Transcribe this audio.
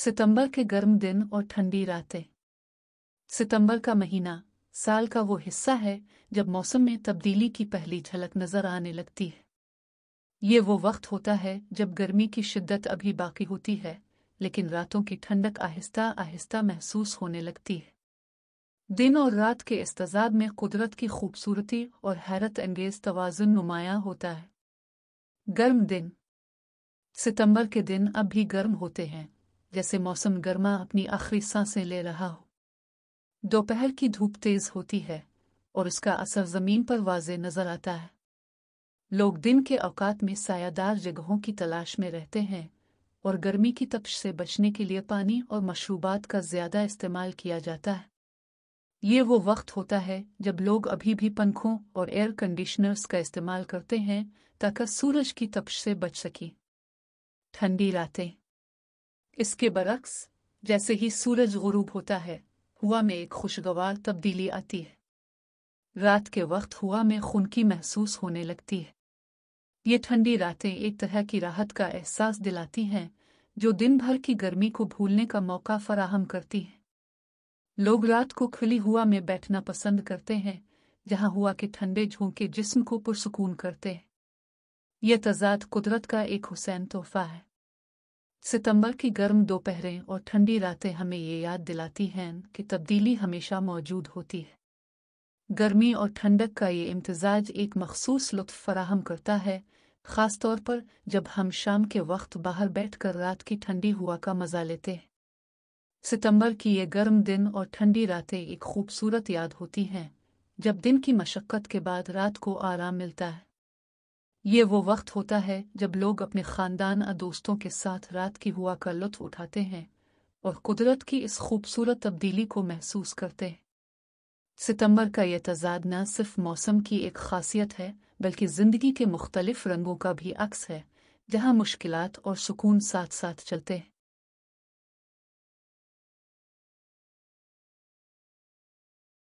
सितंबर के गर्म दिन और ठंडी रातें सितंबर का महीना साल का वो हिस्सा है जब मौसम में तब्दीली की पहली झलक नजर आने लगती है ये वो वक्त होता है जब गर्मी की शिद्दत अभी बाकी होती है लेकिन रातों की ठंडक आहिस्ता आहिस्ता महसूस होने लगती है दिन और रात के इस्तजाद में कुदरत की खूबसूरती और हैरत अंगेज तोज़ुन नुमाया होता है गर्म दिन सितंबर के दिन अब भी गर्म होते हैं जैसे मौसम गर्मा अपनी आखिरी सांसें ले रहा हो दोपहर की धूप तेज होती है और उसका असर जमीन पर वाजे नजर आता है लोग दिन के औकात में सायादार जगहों की तलाश में रहते हैं और गर्मी की तपश से बचने के लिए पानी और मशरूबात का ज्यादा इस्तेमाल किया जाता है ये वो वक्त होता है जब लोग अभी भी पंखों और एयर कंडीशनर्स का इस्तेमाल करते हैं ताकि सूरज की तपश से बच सकें ठंडी रातें इसके बरक्स जैसे ही सूरज गुरूब होता है हुआ में एक खुशगवार तब्दीली आती है रात के वक्त हुआ में खुनकी महसूस होने लगती है ये ठंडी रातें एक तरह की राहत का एहसास दिलाती हैं जो दिन भर की गर्मी को भूलने का मौका फराहम करती हैं लोग रात को खुली हुआ में बैठना पसंद करते हैं जहां हुआ के ठंडे झोंके जिस्म को पुरसकून करते हैं यह तजाद कुदरत का एक हुसैन तोहफा है सितंबर की गर्म दोपहरें और ठंडी रातें हमें ये याद दिलाती हैं कि तब्दीली हमेशा मौजूद होती है गर्मी और ठंडक का ये इम्तजाज एक मखसूस लुत्फ फराहम करता है ख़ासतौर पर जब हम शाम के वक्त बाहर बैठकर रात की ठंडी हुआ का मज़ा लेते हैं सितंबर की ये गर्म दिन और ठंडी रातें एक खूबसूरत याद होती हैं जब दिन की मशक्क़त के बाद रात को आराम मिलता है ये वो वक्त होता है जब लोग अपने ख़ानदान और दोस्तों के साथ रात की हुआ का लुत्फ उठाते हैं और कुदरत की इस खूबसूरत तब्दीली को महसूस करते हैं सितंबर का यह तजाद न सिर्फ मौसम की एक खासियत है बल्कि ज़िंदगी के मुख्तलिफ रंगों का भी अक्स है जहाँ मुश्किलात और सुकून साथ साथ चलते हैं